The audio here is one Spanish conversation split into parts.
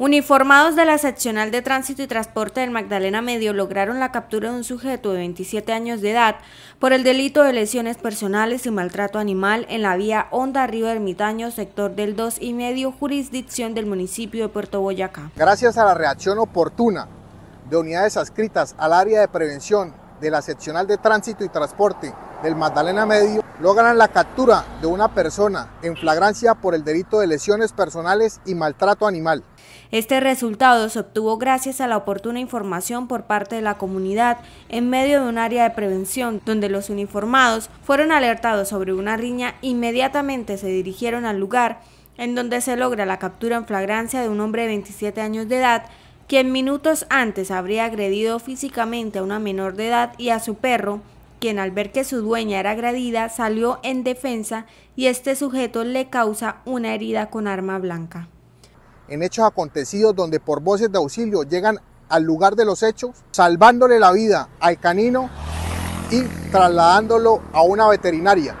Uniformados de la seccional de tránsito y transporte del Magdalena Medio lograron la captura de un sujeto de 27 años de edad por el delito de lesiones personales y maltrato animal en la vía Honda Río Ermitaño, sector del 2 y medio, jurisdicción del municipio de Puerto Boyacá. Gracias a la reacción oportuna de unidades adscritas al área de prevención de la seccional de tránsito y transporte del Magdalena Medio, logran la captura de una persona en flagrancia por el delito de lesiones personales y maltrato animal. Este resultado se obtuvo gracias a la oportuna información por parte de la comunidad en medio de un área de prevención donde los uniformados fueron alertados sobre una riña, inmediatamente se dirigieron al lugar en donde se logra la captura en flagrancia de un hombre de 27 años de edad quien minutos antes habría agredido físicamente a una menor de edad y a su perro quien al ver que su dueña era agredida salió en defensa y este sujeto le causa una herida con arma blanca. En hechos acontecidos donde por voces de auxilio llegan al lugar de los hechos, salvándole la vida al canino y trasladándolo a una veterinaria.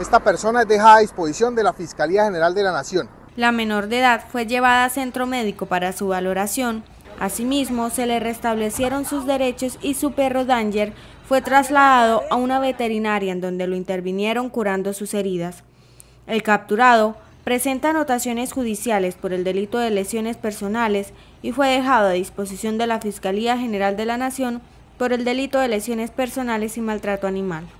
Esta persona es dejada a disposición de la Fiscalía General de la Nación. La menor de edad fue llevada a centro médico para su valoración. Asimismo, se le restablecieron sus derechos y su perro Danger fue trasladado a una veterinaria en donde lo intervinieron curando sus heridas. El capturado presenta anotaciones judiciales por el delito de lesiones personales y fue dejado a disposición de la Fiscalía General de la Nación por el delito de lesiones personales y maltrato animal.